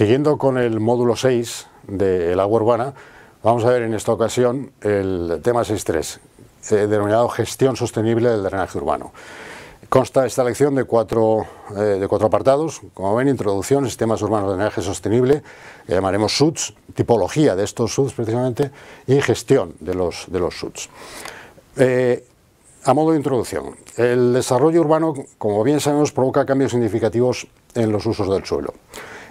Siguiendo con el módulo 6 del de agua urbana, vamos a ver en esta ocasión el tema 6.3, eh, denominado Gestión Sostenible del Drenaje Urbano. Consta esta lección de cuatro, eh, de cuatro apartados, como ven, introducción, sistemas urbanos de drenaje sostenible, llamaremos SUTs, tipología de estos SUDS precisamente, y gestión de los, de SUTs. Eh, a modo de introducción, el desarrollo urbano, como bien sabemos, provoca cambios significativos en los usos del suelo.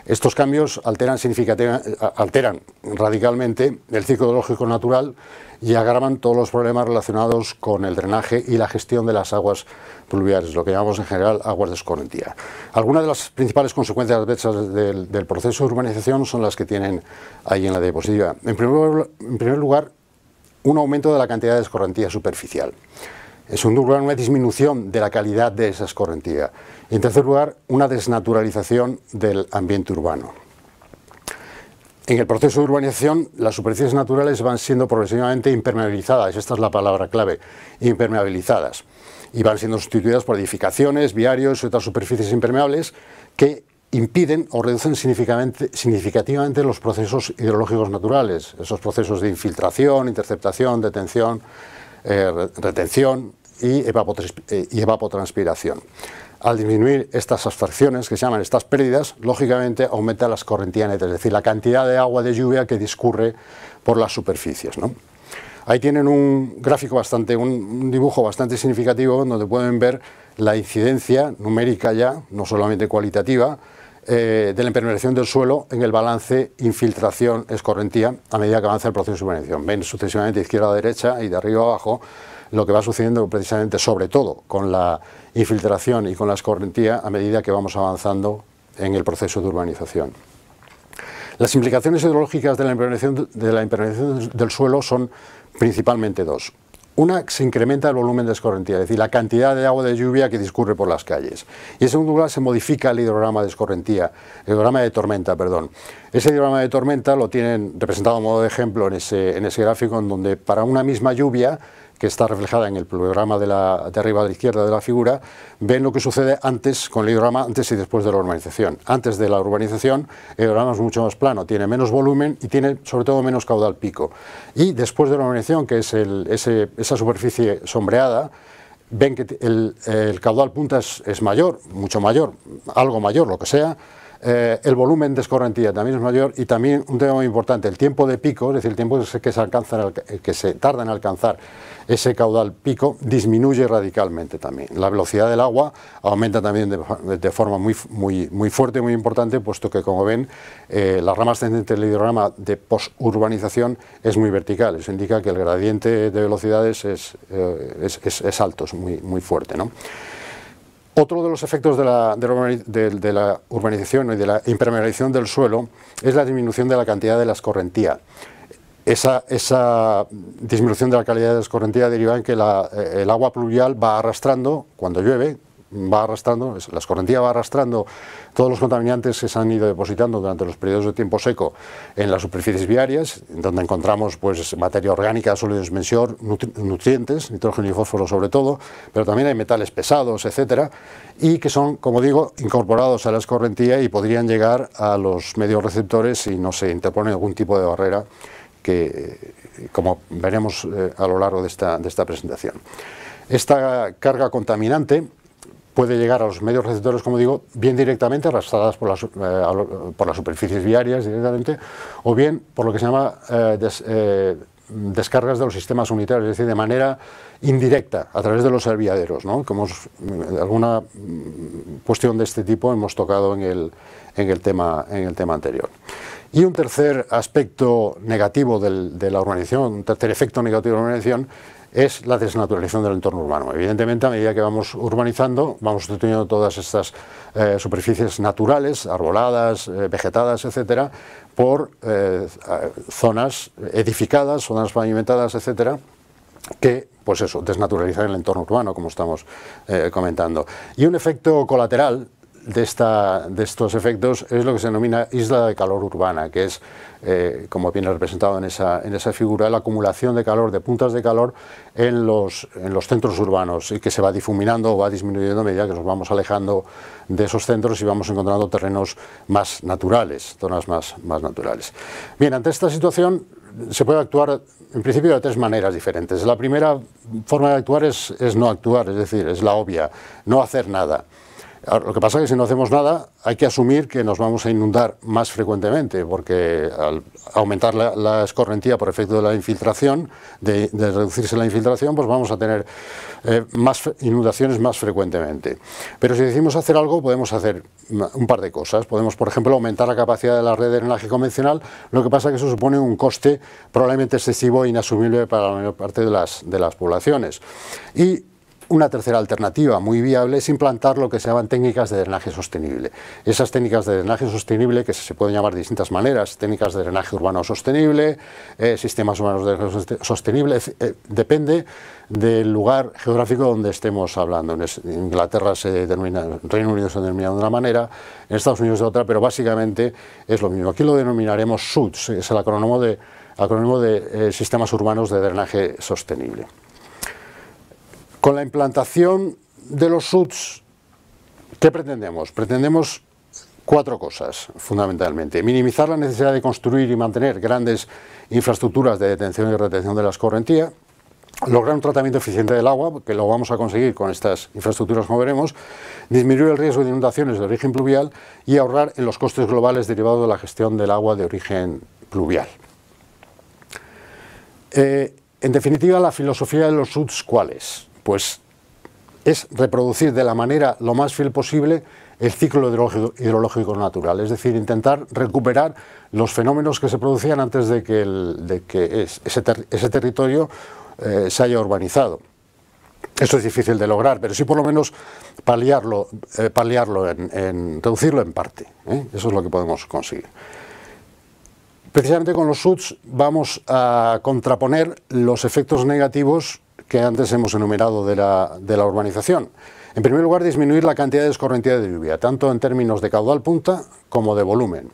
Estos cambios eh, alteran, radicalmente el ciclo hidrológico natural y agravan todos los problemas relacionados con el drenaje y la gestión de las aguas pluviales, lo que llamamos en general aguas de escorrentía. Algunas de las principales consecuencias adversas del, proceso de urbanización son las que tienen ahí en la diapositiva. En primer, en primer lugar, un aumento de la cantidad de escorrentía superficial. En segundo lugar, una disminución de la calidad de esas corrientes Y en tercer lugar, una desnaturalización del ambiente urbano. En el proceso de urbanización, las superficies naturales van siendo progresivamente impermeabilizadas, esta es la palabra clave, impermeabilizadas, y van siendo sustituidas por edificaciones, viarios y otras superficies impermeables que impiden o reducen significativamente los procesos hidrológicos naturales, esos procesos de infiltración, interceptación, detención, eh, retención, eh, y, evapotranspiración. Al disminuir estas abstracciones, que se llaman estas pérdidas, lógicamente aumenta las neta, es decir, la cantidad de agua de lluvia que discurre por las superficies. Ahí tienen un gráfico bastante, un dibujo bastante significativo donde pueden ver la incidencia numérica ya, no solamente cualitativa, eh, de la impermeabilización del suelo en el balance infiltración-escorrentía a medida que avanza el proceso de supervención. Ven sucesivamente de izquierda a derecha y de arriba a abajo lo que va sucediendo precisamente, sobre todo, con la infiltración y con la escorrentía a medida que vamos avanzando en el proceso de urbanización. Las implicaciones hidrológicas de la impermeabilización, del suelo son principalmente dos. Una, se incrementa el volumen de escorrentía, es decir, la cantidad de agua de lluvia que discurre por las calles. Y en segundo lugar, se modifica el hidrograma de escorrentía, el hidrograma de tormenta, perdón. Ese hidrograma de tormenta lo tienen representado a modo de ejemplo en ese gráfico, en donde para una misma lluvia que está reflejada en el programa de, la, arriba a la izquierda de la figura, ven lo que sucede antes con el hidrograma, antes y después de la urbanización. Antes de la urbanización, el hidrograma es mucho más plano, tiene menos volumen y tiene sobre todo menos caudal pico. Y después de la urbanización, que es esa superficie sombreada, ven que el, caudal punta es mayor, mucho mayor, algo mayor, lo que sea, eh, el volumen de escorrentía también es mayor y también un tema muy importante, el tiempo de pico, es decir, el tiempo que se, alcanza, que se tarda en alcanzar ese caudal pico disminuye radicalmente también. La velocidad del agua aumenta también de, forma muy, muy, muy fuerte, muy importante, puesto que, como ven, eh, la rama ascendente del hidrograma de posurbanización es muy vertical. Eso indica que el gradiente de velocidades es, eh, alto, es muy, muy fuerte. Otro de los efectos de la, urbanización y de la impermeabilización del suelo es la disminución de la cantidad de la escorrentía. Esa, disminución de la calidad de escorrentía deriva en que eh, el agua pluvial va arrastrando, cuando llueve, va arrastrando, la escorrentía va arrastrando todos los contaminantes que se han ido depositando durante los periodos de tiempo seco en las superficies viarias, donde encontramos pues, materia orgánica, sólidos nutrientes, nitrógeno y fósforo sobre todo, pero también hay metales pesados, etcétera, y que son, como digo, incorporados a la escorrentía y podrían llegar a los medios receptores si no se interpone algún tipo de barrera que, eh, como veremos eh, a lo largo de esta, de esta presentación. Esta carga contaminante puede llegar a los medios receptores, como digo, bien directamente arrastradas por las, eh, superficies viarias directamente, o bien por lo que se llama eh, eh, descargas de los sistemas unitarios, es decir, de manera indirecta, a través de los servilladeros. ¿no? Como mm, alguna mm, cuestión de este tipo hemos tocado en el, tema, en el tema anterior. Y un tercer aspecto negativo de la urbanización, un tercer efecto negativo de la urbanización, es la desnaturalización del entorno urbano. Evidentemente, a medida que vamos urbanizando, vamos sustituyendo todas estas eh, superficies naturales, arboladas, eh, vegetadas, etcétera, por eh, zonas edificadas, zonas pavimentadas, etcétera, que pues eso, desnaturalizan el entorno urbano, como estamos comentando. Y un efecto colateral de, estos efectos es lo que se denomina isla de calor urbana, que es, eh, como viene representado en esa, en esa, figura, la acumulación de calor, de puntas de calor en los, centros urbanos y que se va difuminando o va disminuyendo a medida que nos vamos alejando de esos centros y vamos encontrando terrenos más naturales, zonas más, más naturales. Bien, ante esta situación se puede actuar en principio de tres maneras diferentes. La primera forma de actuar es no actuar, es decir, es la obvia, no hacer nada. Lo que pasa es que si no hacemos nada, hay que asumir que nos vamos a inundar más frecuentemente, porque al aumentar la, escorrentía por efecto de la infiltración, de, reducirse la infiltración, pues vamos a tener eh, más inundaciones más frecuentemente. Pero si decimos hacer algo, podemos hacer un par de cosas. Podemos, por ejemplo, aumentar la capacidad de la red de drenaje convencional, lo que pasa es que eso supone un coste probablemente excesivo e inasumible para la mayor parte de las, de las poblaciones. Y una tercera alternativa muy viable es implantar lo que se llaman técnicas de drenaje sostenible. Esas técnicas de drenaje sostenible, que se pueden llamar de distintas maneras, técnicas de drenaje urbano sostenible, eh, sistemas urbanos de drenaje sostenible, eh, depende del lugar geográfico donde estemos hablando. En Inglaterra se denomina, Reino Unido se denomina de una manera, en Estados Unidos de otra, pero básicamente es lo mismo. Aquí lo denominaremos SUDS, es el acrónimo de, eh, sistemas urbanos de drenaje sostenible. Con la implantación de los SUDS, ¿qué pretendemos? Pretendemos cuatro cosas, fundamentalmente. Minimizar la necesidad de construir y mantener grandes infraestructuras de detención y retención de las correntías, lograr un tratamiento eficiente del agua, que lo vamos a conseguir con estas infraestructuras como veremos, disminuir el riesgo de inundaciones de origen pluvial y ahorrar en los costes globales derivados de la gestión del agua de origen pluvial. Eh, en definitiva, la filosofía de los SUDS, ¿cuál es? pues es reproducir de la manera lo más fiel posible el ciclo hidrológico, natural, es decir, intentar recuperar los fenómenos que se producían antes de que, ese, territorio eh, se haya urbanizado. Eso es difícil de lograr, pero sí por lo menos paliarlo, eh, paliarlo en, reducirlo en parte. ¿eh? Eso es lo que podemos conseguir. Precisamente con los SUTs vamos a contraponer los efectos negativos que antes hemos enumerado de la, urbanización. En primer lugar, disminuir la cantidad de escorrentía de lluvia, tanto en términos de caudal punta como de volumen.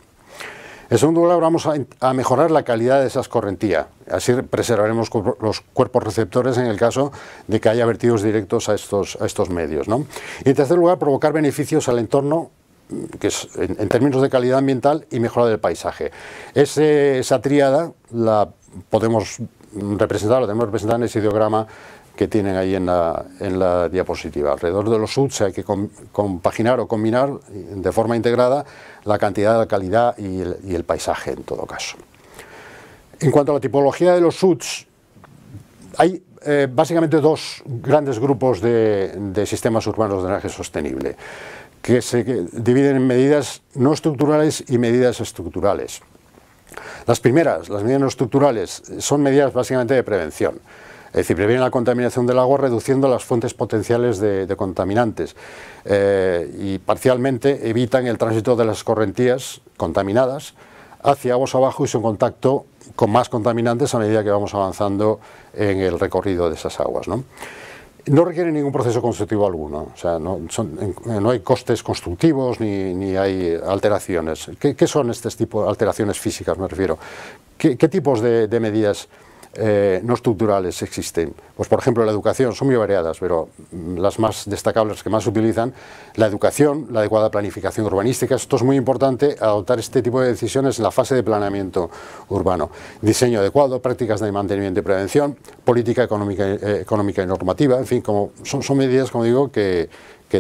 En segundo lugar, vamos a, mejorar la calidad de esa escorrentía. Así preservaremos los cuerpos receptores en el caso de que haya vertidos directos a estos, a estos medios. Y en tercer lugar, provocar beneficios al entorno mm, que es en, términos de calidad ambiental y mejora del paisaje. esa tríada la podemos representado, lo tenemos representado en ese ideograma que tienen ahí en la, diapositiva. Alrededor de los SUTs hay que compaginar o combinar de forma integrada la cantidad, la calidad y el, paisaje en todo caso. En cuanto a la tipología de los SUTs, hay eh, básicamente dos grandes grupos de, de sistemas urbanos de drenaje sostenible que se dividen en medidas no estructurales y medidas estructurales. Las primeras, las medidas no estructurales, son medidas básicamente de prevención. Es decir, previenen la contaminación del agua reduciendo las fuentes potenciales de, contaminantes eh, y parcialmente evitan el tránsito de las correntías contaminadas hacia aguas abajo y su contacto con más contaminantes a medida que vamos avanzando en el recorrido de esas aguas no requiere ningún proceso constructivo alguno, o sea, no, eh, hay costes constructivos ni, hay alteraciones. ¿Qué, son este tipos de alteraciones físicas, me refiero? ¿Qué, tipos de medidas eh, no estructurales existen. Pues por ejemplo la educación, son muy variadas, pero mm, las más destacables, las que más se utilizan, la educación, la adecuada planificación urbanística, esto es muy importante, adoptar este tipo de decisiones en la fase de planeamiento urbano, diseño adecuado, prácticas de mantenimiento y prevención, política económica, eh, económica y normativa, en fin, como, son, medidas, como digo, que,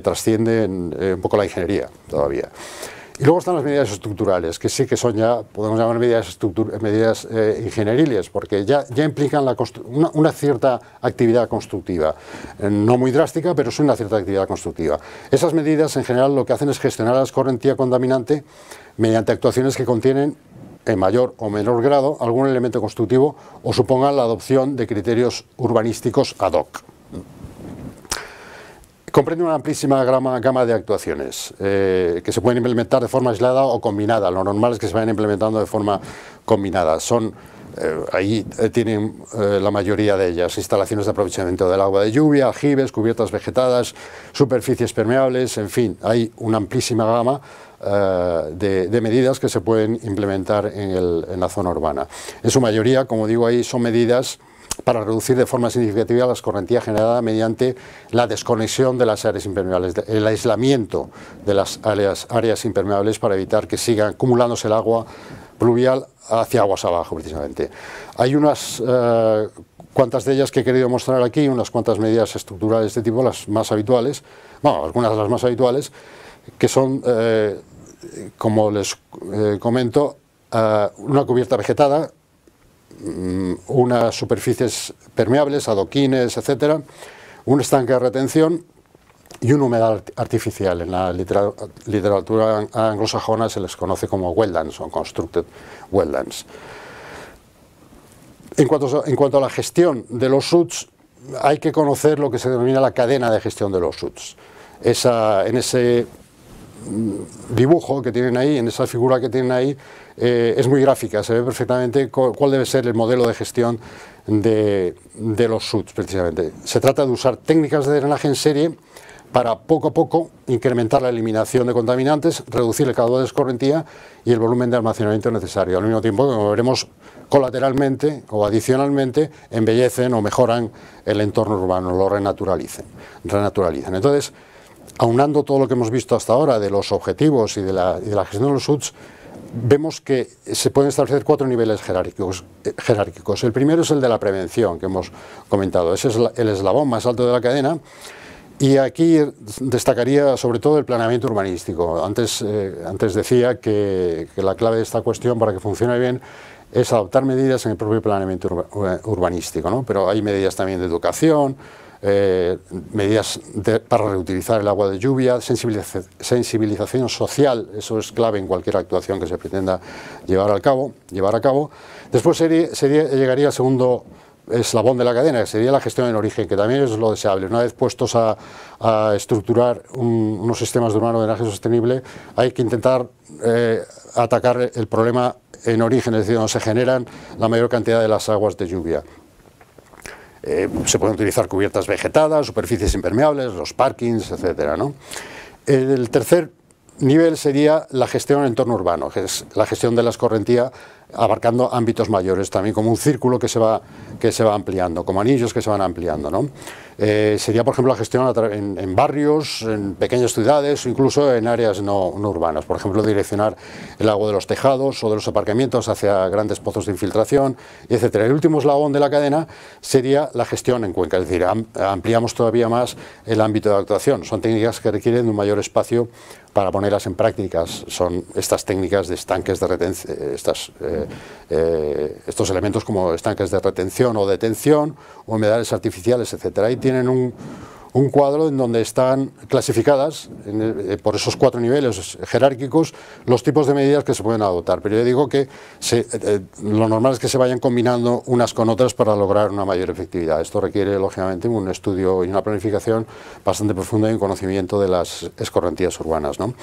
trascienden eh, un poco la ingeniería todavía. Y luego están las medidas estructurales, que sí que son ya, podemos llamar medidas, medidas eh, ingenieriles, porque ya, implican una, cierta actividad constructiva. Eh, no muy drástica, pero es una cierta actividad constructiva. Esas medidas en general lo que hacen es gestionar la escorrentía contaminante mediante actuaciones que contienen en mayor o menor grado algún elemento constructivo o supongan la adopción de criterios urbanísticos ad hoc. Comprende una amplísima gama, de actuaciones eh, que se pueden implementar de forma aislada o combinada. Lo normal es que se vayan implementando de forma combinada. Son eh, ahí eh, tienen la mayoría de ellas, instalaciones de aprovechamiento del agua de lluvia, jibes, cubiertas vegetadas, superficies permeables, en fin, hay una amplísima gama de, medidas que se pueden implementar en, en la zona urbana. En su mayoría, como digo ahí, son medidas para reducir de forma significativa la escorrentía generada mediante la desconexión de las áreas impermeables, el aislamiento de las áreas, impermeables para evitar que siga acumulándose el agua pluvial hacia aguas abajo precisamente. Hay unas eh, cuantas de ellas que he querido mostrar aquí, unas cuantas medidas estructurales de este tipo, las más habituales, bueno, algunas de las más habituales, que son, eh, como les eh, comento, una cubierta vegetada, Mm, unas superficies permeables, adoquines, etcétera, un estanque de retención y un humedal artificial. En la literatura anglosajona se les conoce como wetlands o constructed wetlands. En cuanto, a, en cuanto a la gestión de los suds hay que conocer lo que se denomina la cadena de gestión de los suds Esa, en ese dibujo que tienen ahí, en esa figura que tienen ahí, eh, es muy gráfica, se ve perfectamente cuál debe ser el modelo de gestión de, los suds, precisamente. Se trata de usar técnicas de drenaje en serie para poco a poco incrementar la eliminación de contaminantes, reducir el caudal de escorrentía y el volumen de almacenamiento necesario. Al mismo tiempo, como veremos colateralmente o adicionalmente, embellecen o mejoran el entorno urbano, lo Renaturalizan. Entonces, aunando todo lo que hemos visto hasta ahora de los objetivos y de la, gestión de los suds, vemos que se pueden establecer cuatro niveles eh, jerárquicos, El primero es el de la prevención, que hemos comentado. Ese es el eslabón más alto de la cadena. Y aquí destacaría sobre todo el planeamiento urbanístico. Antes, eh, decía que, la clave de esta cuestión para que funcione bien es adoptar medidas en el propio planeamiento eh, urbanístico, pero hay medidas también de educación, eh, medidas para reutilizar el agua de lluvia, sensibilización social, eso es clave en cualquier actuación que se pretenda llevar, cabo, llevar a cabo. Después llegaría el segundo eslabón de la cadena, que sería la gestión en origen, que también es lo deseable. Una vez puestos a, estructurar unos sistemas de urbano de energía sostenible, hay que intentar eh, atacar el problema en origen, es decir, donde se generan la mayor cantidad de las aguas de lluvia. Eh, se pueden utilizar cubiertas vegetadas, superficies impermeables, los parkings, etc. El tercer nivel sería la gestión en entorno urbano, que es la gestión de las correntías, abarcando ámbitos mayores también, como un círculo que se va, que se va ampliando, como anillos que se van ampliando. Eh, sería, por ejemplo, la gestión en, barrios, en pequeñas ciudades, o incluso en áreas no, urbanas. Por ejemplo, direccionar el agua de los tejados o de los aparcamientos hacia grandes pozos de infiltración, etc. El último eslabón de la cadena sería la gestión en cuenca, es decir, ampliamos todavía más el ámbito de actuación. Son técnicas que requieren un mayor espacio para ponerlas en prácticas. Son estas técnicas de estanques de retención, eh, estas... Eh, eh, eh, estos elementos como estanques de retención o detención, humedales artificiales, etcétera y tienen un, cuadro en donde están clasificadas eh, por esos cuatro niveles jerárquicos los tipos de medidas que se pueden adoptar. Pero yo digo que lo normal es que se vayan combinando unas con otras para lograr una mayor efectividad. Esto requiere, lógicamente, un estudio y una planificación bastante profunda y un conocimiento de las escorrentías urbanas. ¿no?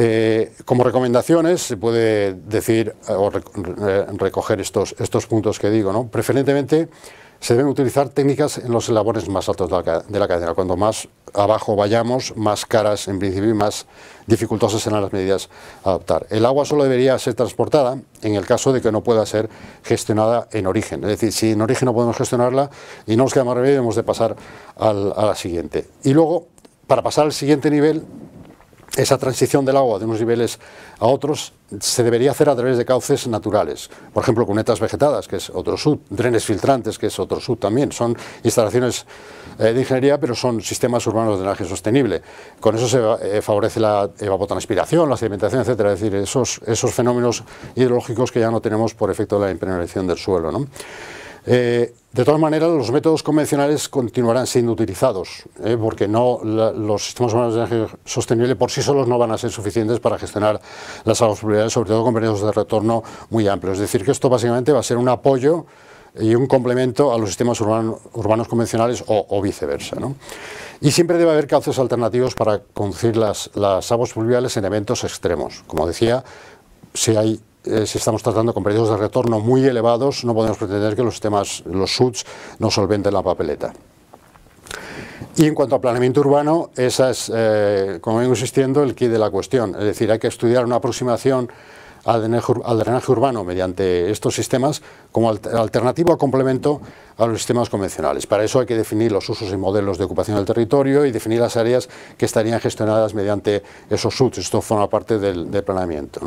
Eh, como recomendaciones se puede decir eh, o recoger estos, estos puntos que digo. ¿no? Preferentemente se deben utilizar técnicas en los elabores más altos de la, cadena. cuando más abajo vayamos, más caras en principio y más dificultosas serán las medidas a adoptar. El agua solo debería ser transportada en el caso de que no pueda ser gestionada en origen. Es decir, si en origen no podemos gestionarla y no nos queda más remedio, debemos de pasar a la siguiente. Y luego, para pasar al siguiente nivel, esa transición del agua de unos niveles a otros se debería hacer a través de cauces naturales, por ejemplo cunetas vegetadas, que es otro sub, drenes filtrantes, que es otro sub también, son instalaciones eh, de ingeniería, pero son sistemas urbanos de energía sostenible. Con eso se eh, favorece la evapotranspiración, la sedimentación, etcétera, es decir, esos, esos fenómenos hidrológicos que ya no tenemos por efecto de la impermeabilización del suelo. ¿no? Eh, de todas maneras, los métodos convencionales continuarán siendo utilizados, eh, porque no los sistemas humanos de energía sostenible por sí solos no van a ser suficientes para gestionar las aguas pluviales, sobre todo con periodos de retorno muy amplios. Es decir, que esto básicamente va a ser un apoyo y un complemento a los sistemas urbanos convencionales o, viceversa. Y siempre debe haber cauces alternativos para conducir las, las aguas pluviales en eventos extremos. Como decía, si hay eh, si estamos tratando con periodos de retorno muy elevados, no podemos pretender que los sistemas, los SUDs, no solventen la papeleta. Y en cuanto a planeamiento urbano, esa es, eh, como vengo insistiendo, el quid de la cuestión. Es decir, hay que estudiar una aproximación al drenaje, urbano mediante estos sistemas como alternativa o complemento a los sistemas convencionales. Para eso hay que definir los usos y modelos de ocupación del territorio y definir las áreas que estarían gestionadas mediante esos SUTs. Esto forma parte del, planeamiento.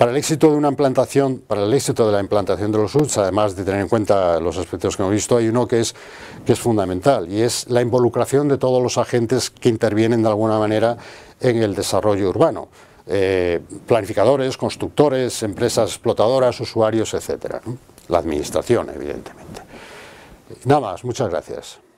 Para el éxito de una implantación, para el éxito de la implantación de los UTS, además de tener en cuenta los aspectos que hemos visto, hay uno que es, que es fundamental y es la involucración de todos los agentes que intervienen de alguna manera en el desarrollo urbano. Eh, planificadores, constructores, empresas explotadoras, usuarios, etcétera. La administración, evidentemente. Nada más, muchas gracias.